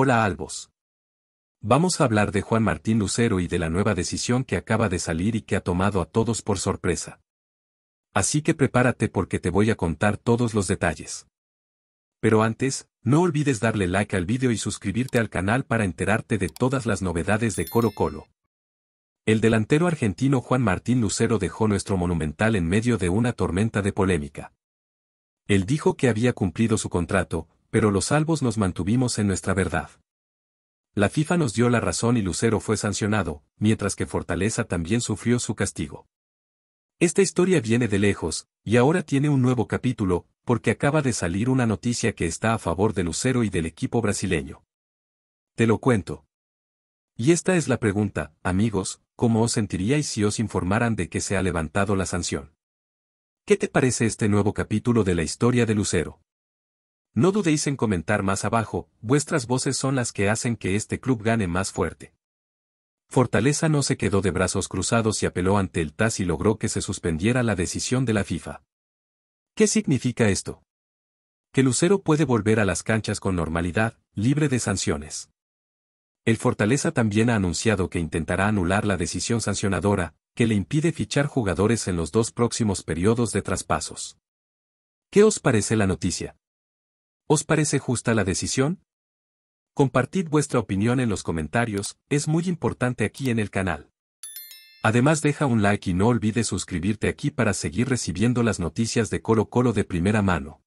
Hola Albos. Vamos a hablar de Juan Martín Lucero y de la nueva decisión que acaba de salir y que ha tomado a todos por sorpresa. Así que prepárate porque te voy a contar todos los detalles. Pero antes, no olvides darle like al vídeo y suscribirte al canal para enterarte de todas las novedades de Coro Colo. El delantero argentino Juan Martín Lucero dejó nuestro monumental en medio de una tormenta de polémica. Él dijo que había cumplido su contrato, pero los salvos nos mantuvimos en nuestra verdad. La FIFA nos dio la razón y Lucero fue sancionado, mientras que Fortaleza también sufrió su castigo. Esta historia viene de lejos, y ahora tiene un nuevo capítulo, porque acaba de salir una noticia que está a favor de Lucero y del equipo brasileño. Te lo cuento. Y esta es la pregunta, amigos, ¿cómo os sentiríais si os informaran de que se ha levantado la sanción? ¿Qué te parece este nuevo capítulo de la historia de Lucero? No dudéis en comentar más abajo, vuestras voces son las que hacen que este club gane más fuerte. Fortaleza no se quedó de brazos cruzados y apeló ante el TAS y logró que se suspendiera la decisión de la FIFA. ¿Qué significa esto? Que Lucero puede volver a las canchas con normalidad, libre de sanciones. El Fortaleza también ha anunciado que intentará anular la decisión sancionadora, que le impide fichar jugadores en los dos próximos periodos de traspasos. ¿Qué os parece la noticia? ¿Os parece justa la decisión? Compartid vuestra opinión en los comentarios, es muy importante aquí en el canal. Además deja un like y no olvides suscribirte aquí para seguir recibiendo las noticias de Colo Colo de primera mano.